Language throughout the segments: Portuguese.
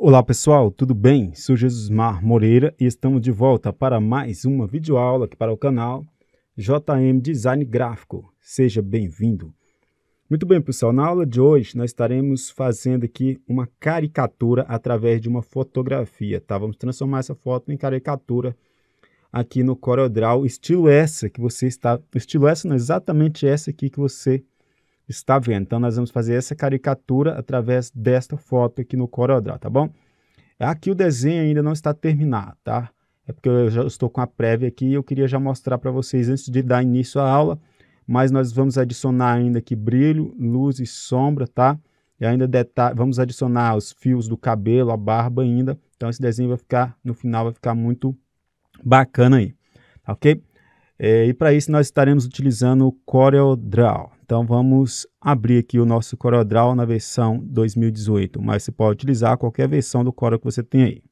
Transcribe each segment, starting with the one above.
Olá pessoal, tudo bem? Sou Jesus Mar Moreira e estamos de volta para mais uma videoaula aqui para o canal JM Design Gráfico. Seja bem-vindo! Muito bem pessoal, na aula de hoje nós estaremos fazendo aqui uma caricatura através de uma fotografia, tá? Vamos transformar essa foto em caricatura aqui no CorelDRAW, estilo essa que você está, estilo essa, não, exatamente essa aqui que você está está vendo. Então, nós vamos fazer essa caricatura através desta foto aqui no CorelDRAW, tá bom? Aqui o desenho ainda não está terminado, tá? É porque eu já estou com a prévia aqui e eu queria já mostrar para vocês antes de dar início à aula, mas nós vamos adicionar ainda aqui brilho, luz e sombra, tá? E ainda vamos adicionar os fios do cabelo, a barba ainda. Então, esse desenho vai ficar, no final, vai ficar muito bacana aí, tá ok? É, e para isso, nós estaremos utilizando o CorelDRAW. Então vamos abrir aqui o nosso CorelDRAW na versão 2018, mas você pode utilizar qualquer versão do Corel que você tem aí.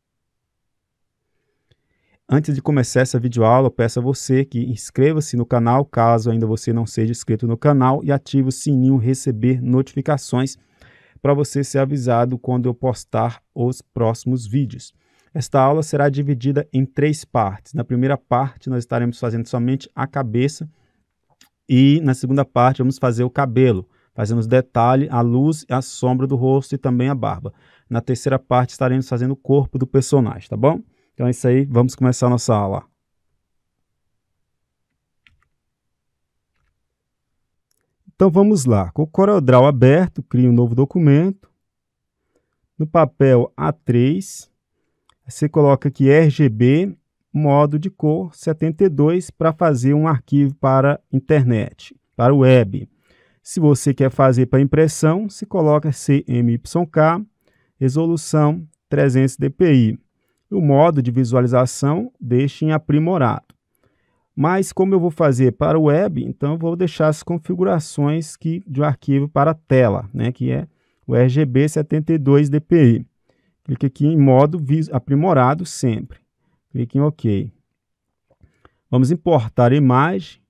Antes de começar essa videoaula, eu peço a você que inscreva-se no canal, caso ainda você não seja inscrito no canal, e ative o sininho receber notificações para você ser avisado quando eu postar os próximos vídeos. Esta aula será dividida em três partes. Na primeira parte, nós estaremos fazendo somente a cabeça, e na segunda parte, vamos fazer o cabelo. Fazemos detalhe, a luz, a sombra do rosto e também a barba. Na terceira parte, estaremos fazendo o corpo do personagem, tá bom? Então é isso aí, vamos começar a nossa aula. Então vamos lá. Com o CorelDRAW aberto, crio um novo documento. No papel A3, você coloca aqui RGB modo de cor 72 para fazer um arquivo para internet, para web. Se você quer fazer para impressão, se coloca CMYK, resolução 300 dpi. O modo de visualização deixe em aprimorado. Mas como eu vou fazer para web, então vou deixar as configurações que, de um arquivo para tela, né, que é o RGB 72 dpi. Clique aqui em modo aprimorado sempre. Clique em OK. Vamos importar imagem.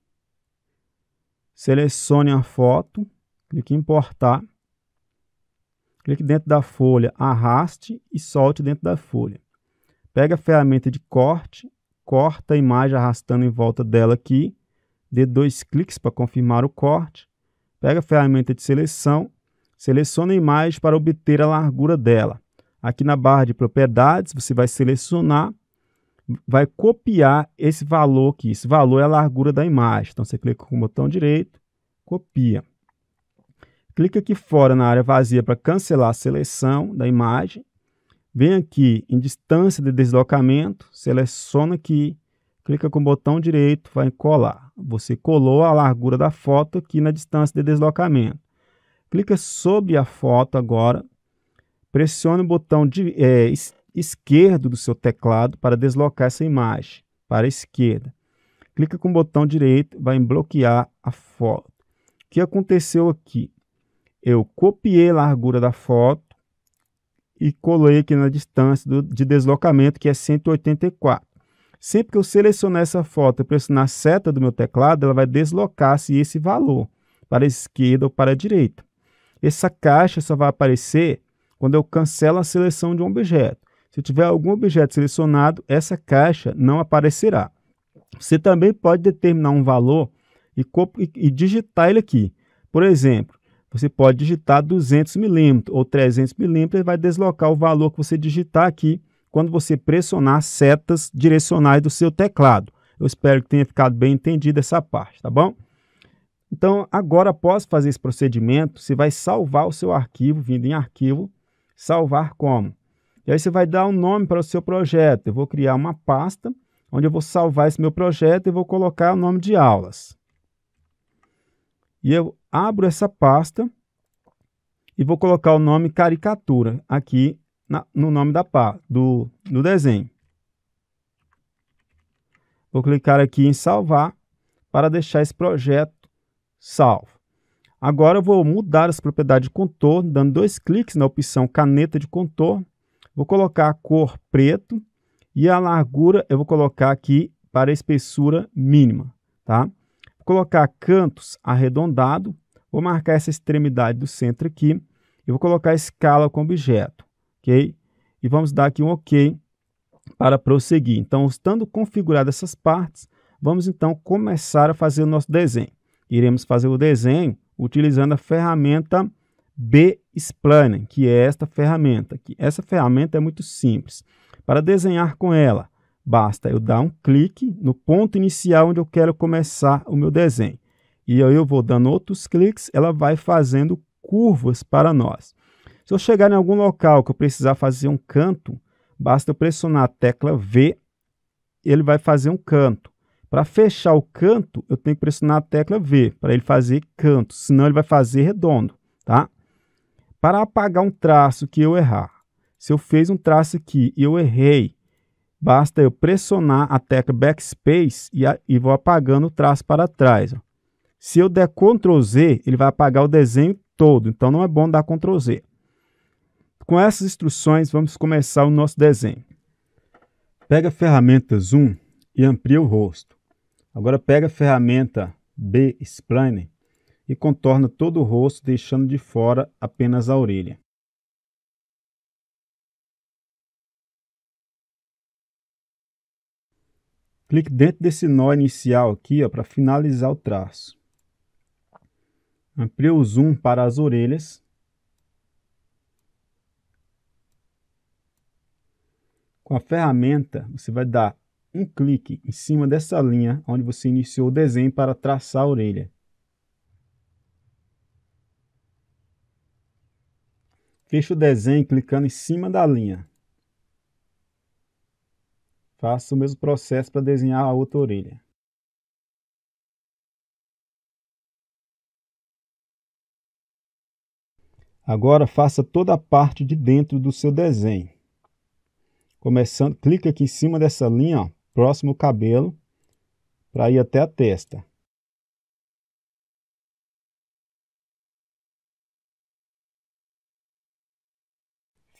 Selecione a foto. Clique em importar. Clique dentro da folha, arraste e solte dentro da folha. Pega a ferramenta de corte, corta a imagem arrastando em volta dela aqui. Dê dois cliques para confirmar o corte. Pega a ferramenta de seleção, selecione a imagem para obter a largura dela. Aqui na barra de propriedades, você vai selecionar vai copiar esse valor aqui. Esse valor é a largura da imagem. Então, você clica com o botão direito, copia. Clica aqui fora na área vazia para cancelar a seleção da imagem. Vem aqui em distância de deslocamento, seleciona aqui, clica com o botão direito, vai colar. Você colou a largura da foto aqui na distância de deslocamento. Clica sobre a foto agora, pressione o botão de, é, esquerdo do seu teclado para deslocar essa imagem para a esquerda. Clica com o botão direito, vai em bloquear a foto. O que aconteceu aqui? Eu copiei a largura da foto e colei aqui na distância do, de deslocamento, que é 184. Sempre que eu selecionar essa foto e pressionar a seta do meu teclado, ela vai deslocar-se esse valor para a esquerda ou para a direita. Essa caixa só vai aparecer quando eu cancelo a seleção de um objeto. Se tiver algum objeto selecionado, essa caixa não aparecerá. Você também pode determinar um valor e, e digitar ele aqui. Por exemplo, você pode digitar 200 milímetros ou 300 milímetros e vai deslocar o valor que você digitar aqui quando você pressionar setas direcionais do seu teclado. Eu espero que tenha ficado bem entendido essa parte, tá bom? Então, agora, após fazer esse procedimento, você vai salvar o seu arquivo, vindo em arquivo, salvar como? E aí você vai dar um nome para o seu projeto. Eu vou criar uma pasta onde eu vou salvar esse meu projeto e vou colocar o nome de aulas. E eu abro essa pasta e vou colocar o nome caricatura aqui na, no nome da pá, do, do desenho. Vou clicar aqui em salvar para deixar esse projeto salvo. Agora eu vou mudar as propriedades de contorno, dando dois cliques na opção caneta de contorno Vou colocar a cor preto e a largura eu vou colocar aqui para a espessura mínima, tá? Vou colocar cantos arredondado, vou marcar essa extremidade do centro aqui e vou colocar a escala com objeto, ok? E vamos dar aqui um ok para prosseguir. Então, estando configuradas essas partes, vamos então começar a fazer o nosso desenho. Iremos fazer o desenho utilizando a ferramenta BE Explainer, que é esta ferramenta aqui. Essa ferramenta é muito simples. Para desenhar com ela, basta eu dar um clique no ponto inicial onde eu quero começar o meu desenho. E aí eu vou dando outros cliques, ela vai fazendo curvas para nós. Se eu chegar em algum local que eu precisar fazer um canto, basta eu pressionar a tecla V, ele vai fazer um canto. Para fechar o canto, eu tenho que pressionar a tecla V, para ele fazer canto, senão ele vai fazer redondo para apagar um traço que eu errar. Se eu fiz um traço aqui e eu errei, basta eu pressionar a tecla Backspace e, a, e vou apagando o traço para trás. Ó. Se eu der Ctrl Z, ele vai apagar o desenho todo, então não é bom dar Ctrl Z. Com essas instruções, vamos começar o nosso desenho. Pega a ferramenta Zoom e amplia o rosto. Agora pega a ferramenta B-Spline e contorna todo o rosto, deixando de fora apenas a orelha. Clique dentro desse nó inicial aqui para finalizar o traço. Amplie o zoom para as orelhas. Com a ferramenta, você vai dar um clique em cima dessa linha onde você iniciou o desenho para traçar a orelha. Feche o desenho clicando em cima da linha. Faça o mesmo processo para desenhar a outra orelha. Agora faça toda a parte de dentro do seu desenho. Começando, clica aqui em cima dessa linha, ó, próximo ao cabelo, para ir até a testa.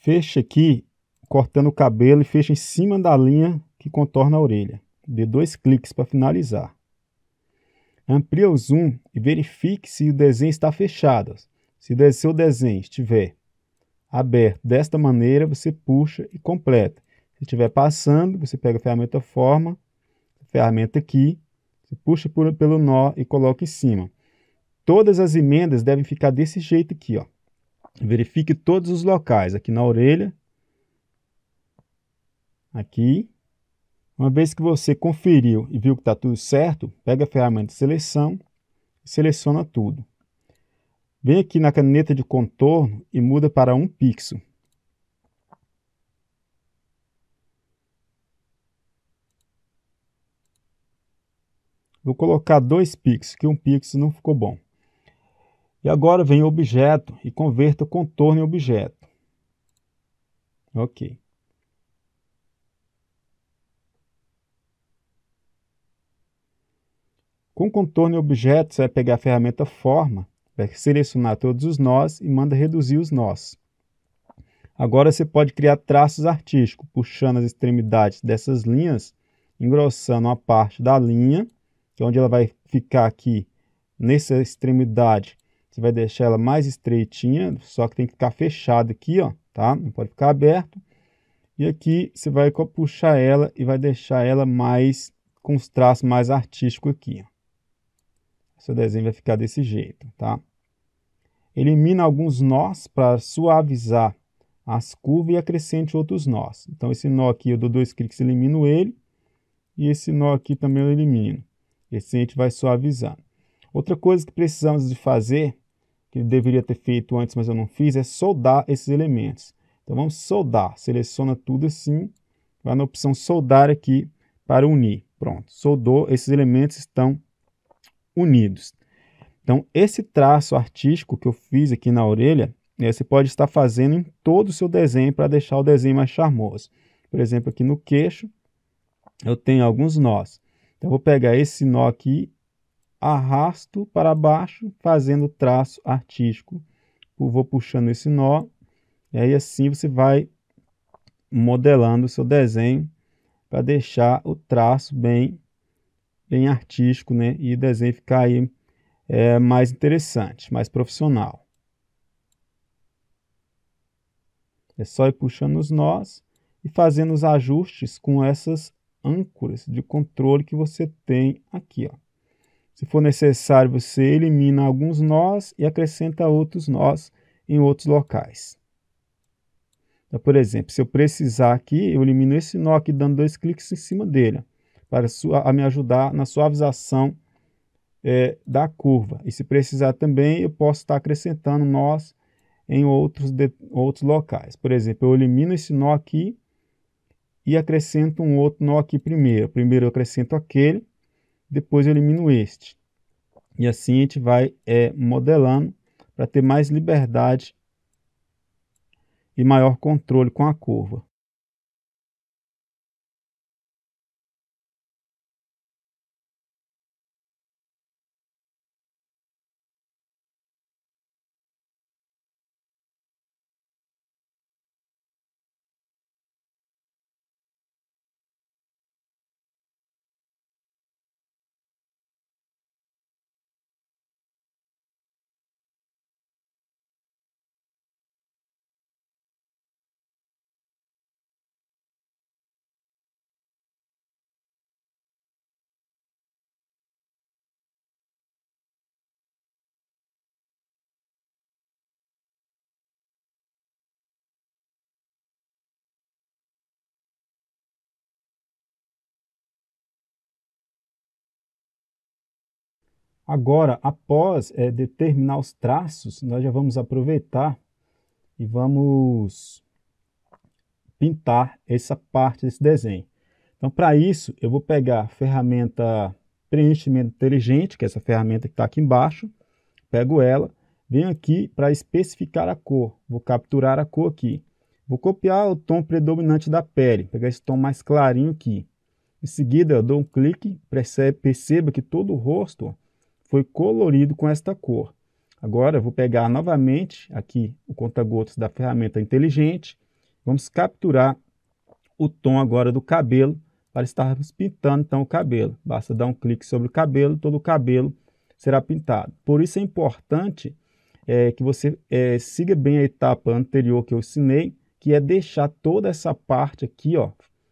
fecha aqui, cortando o cabelo e fecha em cima da linha que contorna a orelha. Dê dois cliques para finalizar. Amplie o zoom e verifique se o desenho está fechado. Se o seu desenho estiver aberto desta maneira, você puxa e completa. Se estiver passando, você pega a ferramenta forma, ferramenta aqui, você puxa por, pelo nó e coloca em cima. Todas as emendas devem ficar desse jeito aqui, ó. Verifique todos os locais, aqui na orelha, aqui. Uma vez que você conferiu e viu que está tudo certo, pega a ferramenta de seleção e seleciona tudo. Vem aqui na caneta de contorno e muda para 1 um pixel. Vou colocar 2 pixels, que 1 um pixel não ficou bom. E agora vem o objeto e converta o contorno em objeto. Ok. Com contorno em objeto, você vai pegar a ferramenta forma, vai selecionar todos os nós e manda reduzir os nós. Agora você pode criar traços artísticos, puxando as extremidades dessas linhas, engrossando a parte da linha, que é onde ela vai ficar aqui nessa extremidade você vai deixar ela mais estreitinha, só que tem que ficar fechada aqui, ó, tá? Não pode ficar aberto. E aqui você vai puxar ela e vai deixar ela mais com os traços mais artísticos aqui. Ó. Seu desenho vai ficar desse jeito, tá? Elimina alguns nós para suavizar as curvas e acrescente outros nós. Então, esse nó aqui eu dou dois cliques elimino ele. E esse nó aqui também eu elimino. Esse a gente vai suavizando. Outra coisa que precisamos de fazer que deveria ter feito antes, mas eu não fiz, é soldar esses elementos. Então vamos soldar, seleciona tudo assim, vai na opção soldar aqui para unir. Pronto, soldou, esses elementos estão unidos. Então esse traço artístico que eu fiz aqui na orelha, eh, você pode estar fazendo em todo o seu desenho para deixar o desenho mais charmoso. Por exemplo, aqui no queixo, eu tenho alguns nós. Então, eu vou pegar esse nó aqui arrasto para baixo, fazendo traço artístico. Eu vou puxando esse nó, e aí assim você vai modelando o seu desenho para deixar o traço bem, bem artístico, né? E o desenho ficar aí é, mais interessante, mais profissional. É só ir puxando os nós e fazendo os ajustes com essas âncoras de controle que você tem aqui, ó. Se for necessário, você elimina alguns nós e acrescenta outros nós em outros locais. Então, por exemplo, se eu precisar aqui, eu elimino esse nó aqui dando dois cliques em cima dele, para a me ajudar na suavização é, da curva. E se precisar também, eu posso estar acrescentando nós em outros, de, outros locais. Por exemplo, eu elimino esse nó aqui e acrescento um outro nó aqui primeiro. Primeiro eu acrescento aquele, depois eu elimino este. E assim a gente vai é, modelando para ter mais liberdade e maior controle com a curva. Agora, após é, determinar os traços, nós já vamos aproveitar e vamos pintar essa parte desse desenho. Então, para isso, eu vou pegar a ferramenta preenchimento inteligente, que é essa ferramenta que está aqui embaixo, pego ela, venho aqui para especificar a cor, vou capturar a cor aqui. Vou copiar o tom predominante da pele, pegar esse tom mais clarinho aqui. Em seguida, eu dou um clique, perceba que todo o rosto foi colorido com esta cor. Agora eu vou pegar novamente aqui o conta-gotas da ferramenta inteligente. Vamos capturar o tom agora do cabelo para estarmos pintando então o cabelo. Basta dar um clique sobre o cabelo, todo o cabelo será pintado. Por isso é importante é, que você é, siga bem a etapa anterior que eu ensinei, que é deixar toda essa parte aqui ó,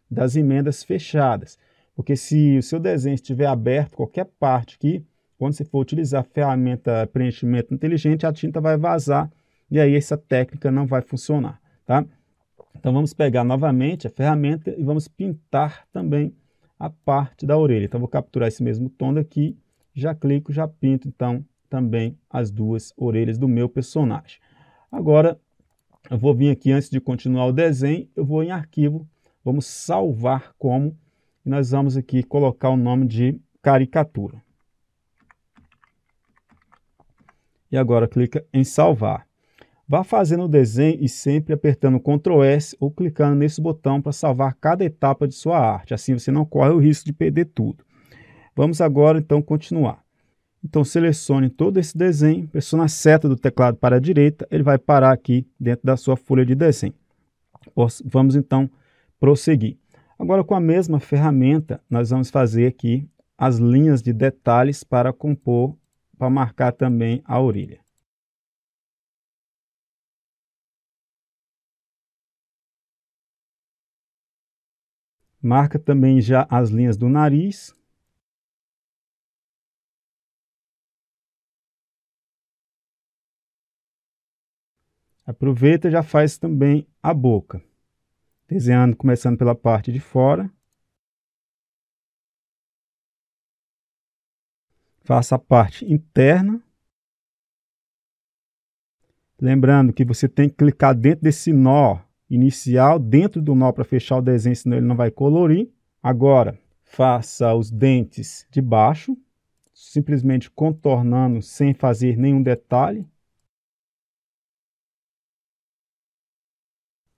das emendas fechadas. Porque se o seu desenho estiver aberto, qualquer parte aqui, quando você for utilizar a ferramenta preenchimento inteligente, a tinta vai vazar e aí essa técnica não vai funcionar, tá? Então vamos pegar novamente a ferramenta e vamos pintar também a parte da orelha. Então vou capturar esse mesmo tom daqui, já clico, já pinto então também as duas orelhas do meu personagem. Agora eu vou vir aqui antes de continuar o desenho, eu vou em arquivo, vamos salvar como, e nós vamos aqui colocar o nome de caricatura. e agora clica em salvar. Vá fazendo o desenho e sempre apertando Ctrl S ou clicando nesse botão para salvar cada etapa de sua arte, assim você não corre o risco de perder tudo. Vamos agora então continuar. Então selecione todo esse desenho, pressione a seta do teclado para a direita, ele vai parar aqui dentro da sua folha de desenho. Vamos então prosseguir. Agora com a mesma ferramenta, nós vamos fazer aqui as linhas de detalhes para compor para marcar também a orelha. Marca também já as linhas do nariz. Aproveita e já faz também a boca, desenhando começando pela parte de fora. Faça a parte interna. Lembrando que você tem que clicar dentro desse nó inicial, dentro do nó para fechar o desenho, senão ele não vai colorir. Agora, faça os dentes de baixo, simplesmente contornando sem fazer nenhum detalhe.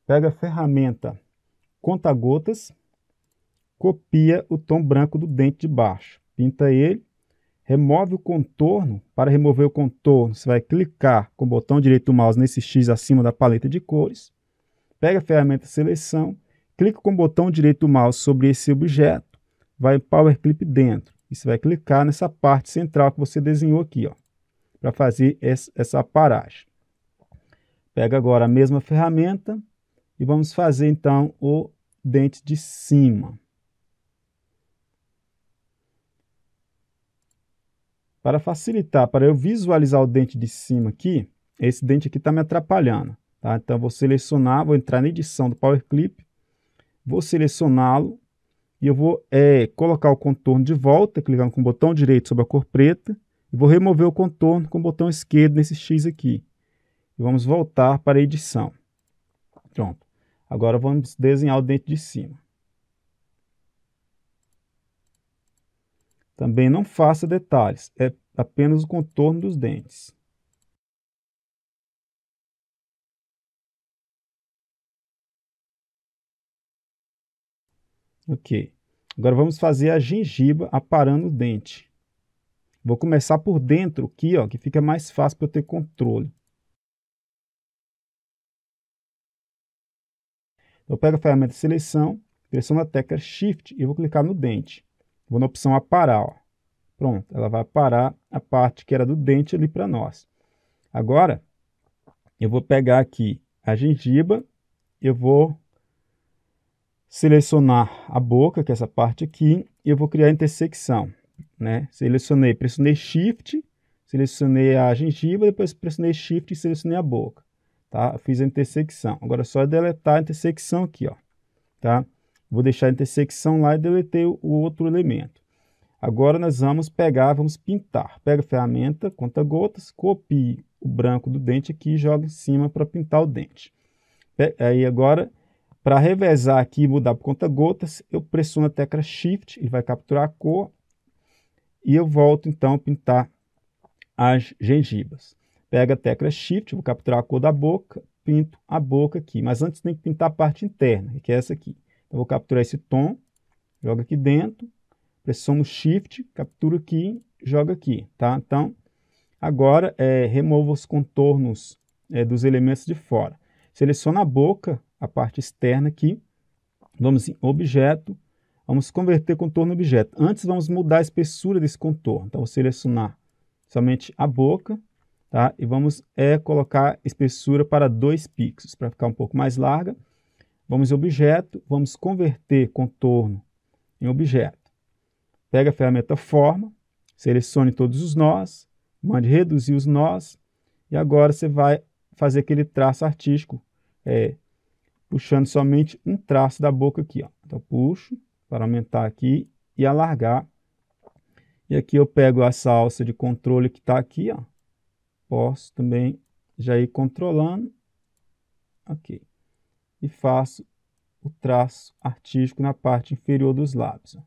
Pega a ferramenta conta-gotas, copia o tom branco do dente de baixo, pinta ele remove o contorno. Para remover o contorno, você vai clicar com o botão direito do mouse nesse X acima da paleta de cores, pega a ferramenta seleção, clica com o botão direito do mouse sobre esse objeto, vai Power Clip dentro. E você vai clicar nessa parte central que você desenhou aqui, ó, para fazer essa paragem. Pega agora a mesma ferramenta e vamos fazer então o dente de cima. Para facilitar, para eu visualizar o dente de cima aqui, esse dente aqui está me atrapalhando. Tá? Então, vou selecionar, vou entrar na edição do Power Clip, vou selecioná-lo e eu vou é, colocar o contorno de volta, clicando com o botão direito sobre a cor preta, e vou remover o contorno com o botão esquerdo nesse X aqui. E vamos voltar para a edição. Pronto. Agora vamos desenhar o dente de cima. Também não faça detalhes, é apenas o contorno dos dentes. Ok. Agora vamos fazer a gengiba aparando o dente. Vou começar por dentro aqui, ó, que fica mais fácil para eu ter controle. Eu pego a ferramenta de seleção, pressiono a tecla Shift e vou clicar no dente. Vou na opção aparar, ó. Pronto, ela vai aparar a parte que era do dente ali para nós. Agora, eu vou pegar aqui a gengiba, eu vou selecionar a boca, que é essa parte aqui, e eu vou criar a intersecção. Né? Selecionei, pressionei Shift, selecionei a gengiva, depois pressionei Shift e selecionei a boca. Tá? Fiz a intersecção. Agora é só deletar a intersecção aqui, ó, tá? Vou deixar a intersecção lá e deletei o outro elemento. Agora nós vamos pegar, vamos pintar. Pega a ferramenta, conta gotas, copie o branco do dente aqui e joga em cima para pintar o dente. Aí agora, para revezar aqui e mudar para conta gotas, eu pressiono a tecla Shift, ele vai capturar a cor e eu volto então a pintar as gengibas. Pega a tecla Shift, vou capturar a cor da boca, pinto a boca aqui. Mas antes tem que pintar a parte interna, que é essa aqui. Então, vou capturar esse tom, joga aqui dentro, pressiono Shift, captura aqui, joga aqui, tá? Então, agora é, remova os contornos é, dos elementos de fora. Seleciona a boca, a parte externa aqui, vamos em Objeto, vamos converter contorno em objeto. Antes, vamos mudar a espessura desse contorno, então vou selecionar somente a boca, tá? E vamos é, colocar espessura para 2 pixels, para ficar um pouco mais larga. Vamos em objeto, vamos converter contorno em objeto. Pega a ferramenta forma, selecione todos os nós, mande reduzir os nós e agora você vai fazer aquele traço artístico, é, puxando somente um traço da boca aqui. Ó. Então puxo para aumentar aqui e alargar. E aqui eu pego essa alça de controle que está aqui, ó. posso também já ir controlando. Ok e faço o traço artístico na parte inferior dos lábios.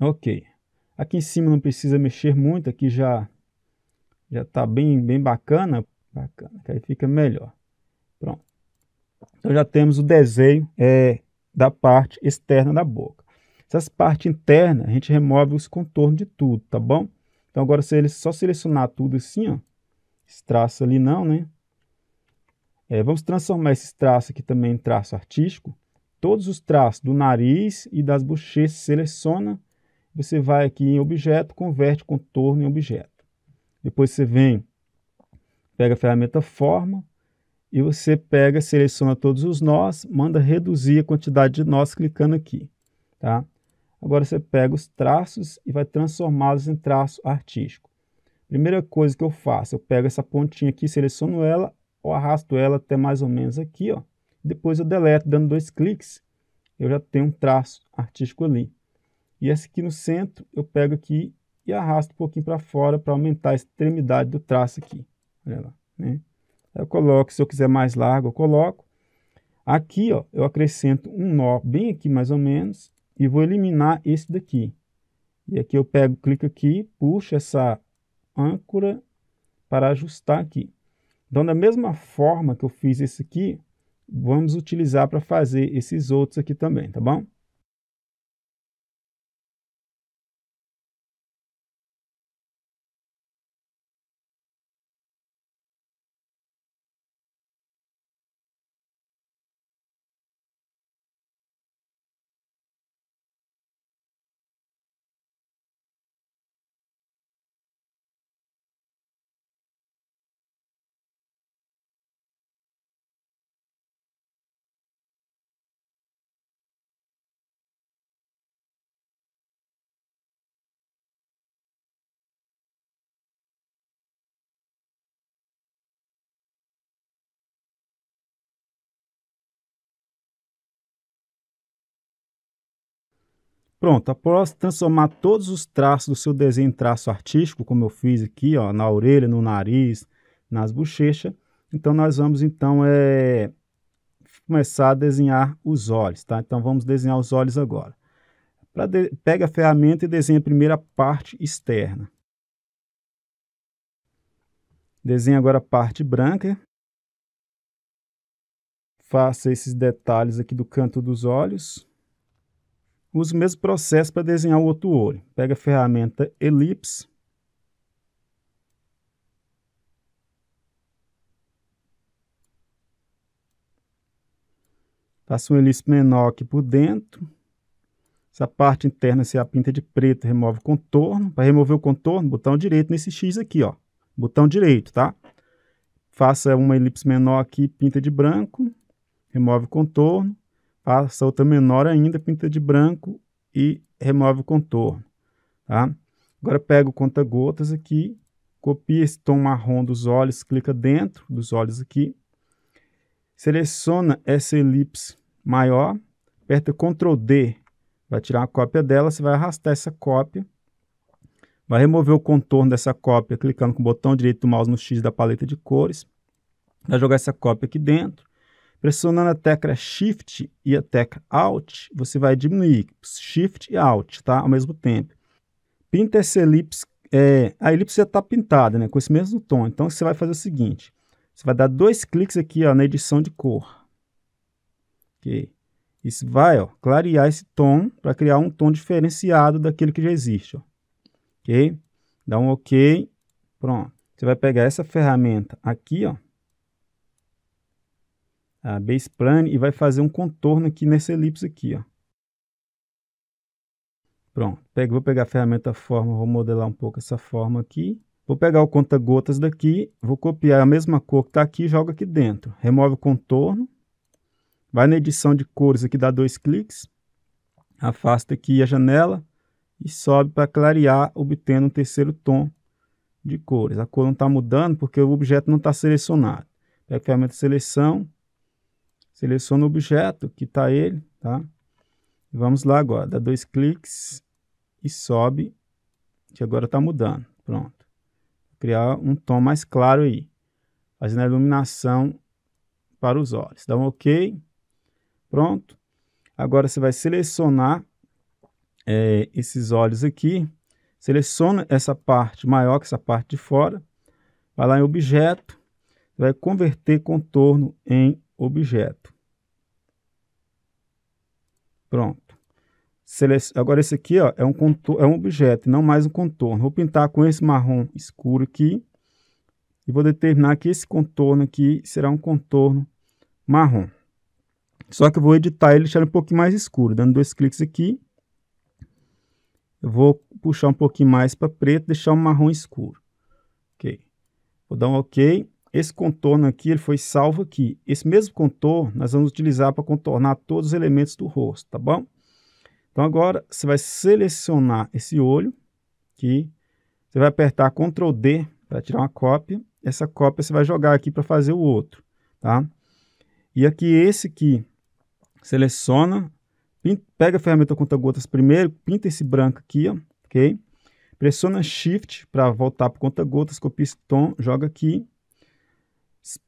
Ok. Aqui em cima não precisa mexer muito, aqui já já está bem, bem bacana. Bacana, aí fica melhor. Pronto. Então já temos o desenho é, da parte externa da boca. Essas partes internas, a gente remove os contornos de tudo, tá bom? Então agora se ele só selecionar tudo assim, ó, esse traço ali não, né? É, vamos transformar esse traço aqui também em traço artístico. Todos os traços do nariz e das bochechas seleciona. Você vai aqui em objeto, converte contorno em objeto. Depois você vem, pega a ferramenta forma e você pega, seleciona todos os nós, manda reduzir a quantidade de nós clicando aqui, tá? Agora você pega os traços e vai transformá-los em traço artístico. Primeira coisa que eu faço, eu pego essa pontinha aqui, seleciono ela, ou arrasto ela até mais ou menos aqui, ó. Depois eu deleto, dando dois cliques, eu já tenho um traço artístico ali. E esse aqui no centro, eu pego aqui e arrasto um pouquinho para fora para aumentar a extremidade do traço aqui. Olha lá, né? Eu coloco, se eu quiser mais largo, eu coloco. Aqui, ó, eu acrescento um nó bem aqui mais ou menos e vou eliminar esse daqui. E aqui eu pego, clico aqui, puxo essa âncora para ajustar aqui. Então, da mesma forma que eu fiz esse aqui, vamos utilizar para fazer esses outros aqui também, tá bom? Pronto, após transformar todos os traços do seu desenho em traço artístico, como eu fiz aqui, ó, na orelha, no nariz, nas bochechas, então nós vamos então é, começar a desenhar os olhos, tá? Então vamos desenhar os olhos agora. de... Pega a ferramenta e desenha a primeira parte externa. Desenha agora a parte branca. Faça esses detalhes aqui do canto dos olhos usa o mesmo processo para desenhar o outro olho. Pega a ferramenta elipse. faça um elipse menor aqui por dentro. Essa parte interna, se a pinta de preto, remove o contorno. Para remover o contorno, botão direito nesse X aqui, ó. Botão direito, tá? Faça uma elipse menor aqui, pinta de branco. Remove o contorno passa outra menor ainda, pinta de branco e remove o contorno. Tá? Agora pega o conta-gotas aqui, copia esse tom marrom dos olhos, clica dentro dos olhos aqui, seleciona essa elipse maior, aperta Ctrl D, vai tirar uma cópia dela, você vai arrastar essa cópia, vai remover o contorno dessa cópia clicando com o botão direito do mouse no X da paleta de cores, vai jogar essa cópia aqui dentro, Pressionando a tecla Shift e a tecla Alt, você vai diminuir Shift e Alt, tá? Ao mesmo tempo. Pinta essa elipse, é, a elipse já está pintada, né? Com esse mesmo tom. Então, você vai fazer o seguinte. Você vai dar dois cliques aqui, ó, na edição de cor. Ok? Isso vai, ó, clarear esse tom para criar um tom diferenciado daquele que já existe, ó. Ok? Dá um OK. Pronto. Você vai pegar essa ferramenta aqui, ó a base plane e vai fazer um contorno aqui nessa elipse aqui, ó. Pronto, pego, vou pegar a ferramenta forma, vou modelar um pouco essa forma aqui. Vou pegar o conta-gotas daqui, vou copiar a mesma cor que está aqui e jogo aqui dentro. Remove o contorno, vai na edição de cores aqui, dá dois cliques, afasta aqui a janela e sobe para clarear, obtendo um terceiro tom de cores. A cor não está mudando porque o objeto não está selecionado. Pega a ferramenta seleção, Seleciona o objeto, que está ele, tá? Vamos lá agora, dá dois cliques e sobe, que agora está mudando. Pronto. criar um tom mais claro aí, fazendo a iluminação para os olhos. Dá um OK. Pronto. Agora você vai selecionar é, esses olhos aqui. Seleciona essa parte maior que essa parte de fora. Vai lá em objeto. Vai converter contorno em objeto. Pronto. Agora esse aqui ó, é, um é um objeto, não mais um contorno. Vou pintar com esse marrom escuro aqui. E vou determinar que esse contorno aqui será um contorno marrom. Só que eu vou editar ele e deixar ele um pouquinho mais escuro. Dando dois cliques aqui. Eu vou puxar um pouquinho mais para preto, deixar um marrom escuro. Ok. Vou dar um ok. Esse contorno aqui ele foi salvo aqui. Esse mesmo contorno nós vamos utilizar para contornar todos os elementos do rosto, tá bom? Então agora você vai selecionar esse olho aqui, você vai apertar Ctrl D para tirar uma cópia, essa cópia você vai jogar aqui para fazer o outro, tá? E aqui esse aqui, seleciona, pinta, pega a ferramenta conta-gotas primeiro, pinta esse branco aqui, ó, ok? Pressiona Shift para voltar para conta-gotas, copia esse tom, joga aqui,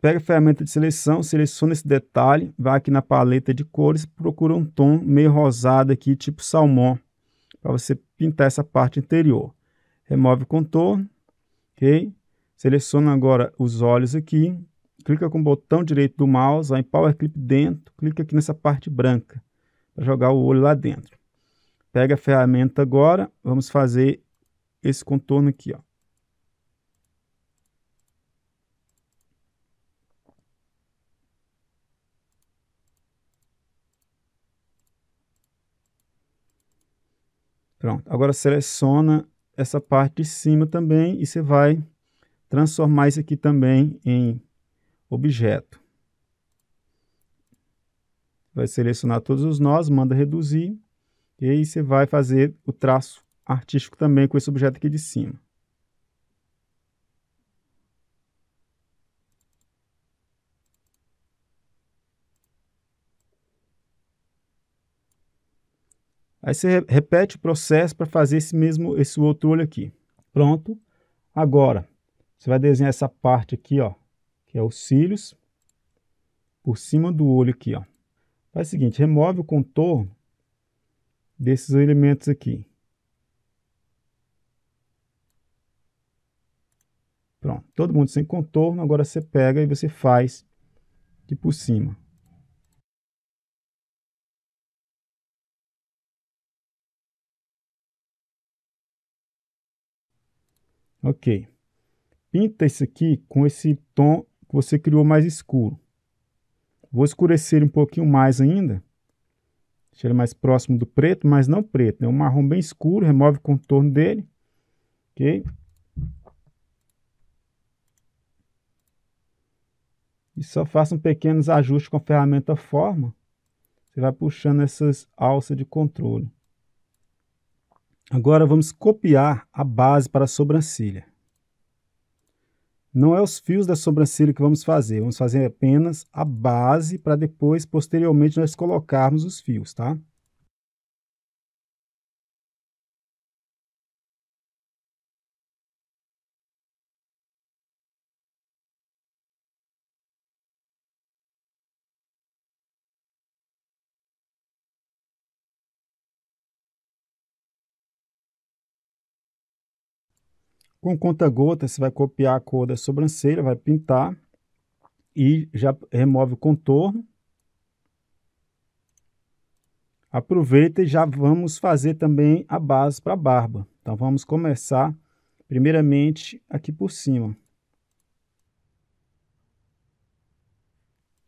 Pega a ferramenta de seleção, seleciona esse detalhe, vai aqui na paleta de cores, procura um tom meio rosado aqui, tipo salmão, para você pintar essa parte interior. Remove o contorno, ok? Seleciona agora os olhos aqui, clica com o botão direito do mouse, vai em Power Clip dentro, clica aqui nessa parte branca, para jogar o olho lá dentro. Pega a ferramenta agora, vamos fazer esse contorno aqui, ó. Pronto. Agora seleciona essa parte de cima também e você vai transformar isso aqui também em objeto. Vai selecionar todos os nós, manda reduzir e aí você vai fazer o traço artístico também com esse objeto aqui de cima. Aí você repete o processo para fazer esse mesmo, esse outro olho aqui. Pronto. Agora, você vai desenhar essa parte aqui, ó, que é os cílios, por cima do olho aqui, ó. Faz o seguinte, remove o contorno desses elementos aqui. Pronto, todo mundo sem contorno, agora você pega e você faz de por cima. Ok. Pinta isso aqui com esse tom que você criou mais escuro. Vou escurecer um pouquinho mais ainda. Deixa ele mais próximo do preto, mas não preto. É né? um marrom bem escuro, remove o contorno dele. Ok? E só faça um pequenos ajustes com a ferramenta forma. Você vai puxando essas alças de controle. Agora vamos copiar a base para a sobrancelha. Não é os fios da sobrancelha que vamos fazer, vamos fazer apenas a base para depois, posteriormente, nós colocarmos os fios, tá? Com conta-gota, você vai copiar a cor da sobrancelha, vai pintar e já remove o contorno. Aproveita e já vamos fazer também a base para a barba. Então, vamos começar primeiramente aqui por cima.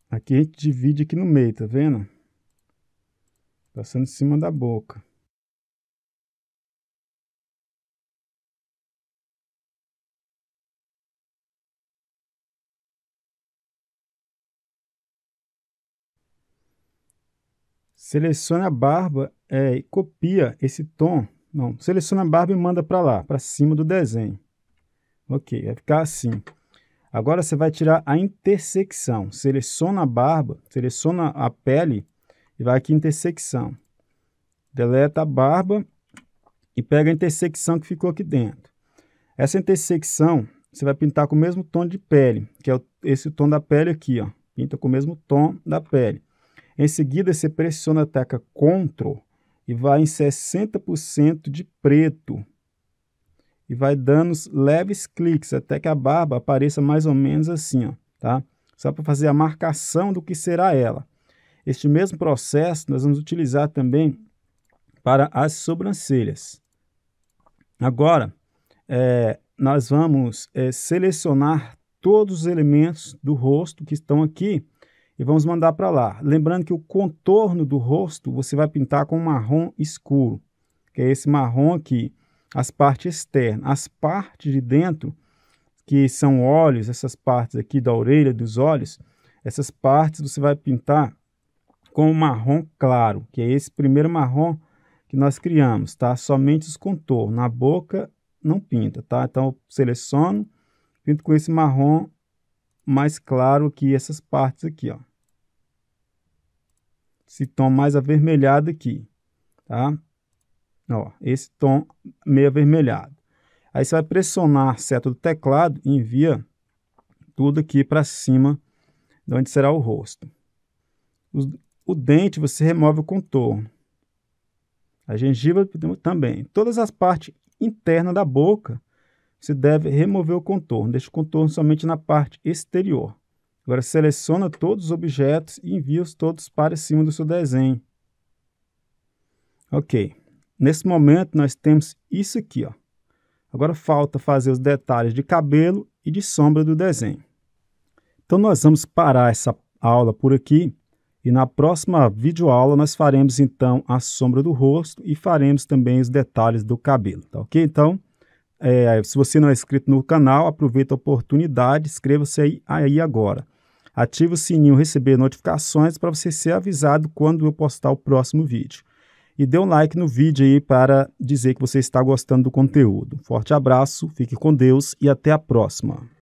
Aqui a gente divide aqui no meio, tá vendo? Passando em cima da boca. seleciona a barba é, e copia esse tom. Não, seleciona a barba e manda para lá, para cima do desenho. Ok, vai ficar assim. Agora você vai tirar a intersecção. Seleciona a barba, seleciona a pele e vai aqui em intersecção. Deleta a barba e pega a intersecção que ficou aqui dentro. Essa intersecção você vai pintar com o mesmo tom de pele, que é esse tom da pele aqui, ó. Pinta com o mesmo tom da pele. Em seguida, você pressiona a tecla CTRL e vai em 60% de preto. E vai dando leves cliques até que a barba apareça mais ou menos assim, ó, tá? Só para fazer a marcação do que será ela. Este mesmo processo nós vamos utilizar também para as sobrancelhas. Agora, é, nós vamos é, selecionar todos os elementos do rosto que estão aqui e vamos mandar para lá. Lembrando que o contorno do rosto você vai pintar com marrom escuro, que é esse marrom aqui, as partes externas. As partes de dentro, que são olhos, essas partes aqui da orelha, dos olhos, essas partes você vai pintar com marrom claro, que é esse primeiro marrom que nós criamos, tá? Somente os contornos, na boca não pinta, tá? Então, seleciono, pinto com esse marrom mais claro que essas partes aqui, ó. Esse tom mais avermelhado aqui, tá? Ó, esse tom meio avermelhado. Aí você vai pressionar a seta do teclado e envia tudo aqui para cima de onde será o rosto. O, o dente você remove o contorno. A gengiva também. Todas as partes internas da boca você deve remover o contorno. Deixe o contorno somente na parte exterior. Agora seleciona todos os objetos e envia-os todos para cima do seu desenho. Ok. Nesse momento, nós temos isso aqui. Ó. Agora falta fazer os detalhes de cabelo e de sombra do desenho. Então, nós vamos parar essa aula por aqui. E na próxima videoaula nós faremos então a sombra do rosto e faremos também os detalhes do cabelo, tá ok? Então, é, se você não é inscrito no canal, aproveita a oportunidade, inscreva-se aí, aí agora. Ative o sininho receber notificações para você ser avisado quando eu postar o próximo vídeo. E dê um like no vídeo aí para dizer que você está gostando do conteúdo. Forte abraço, fique com Deus e até a próxima.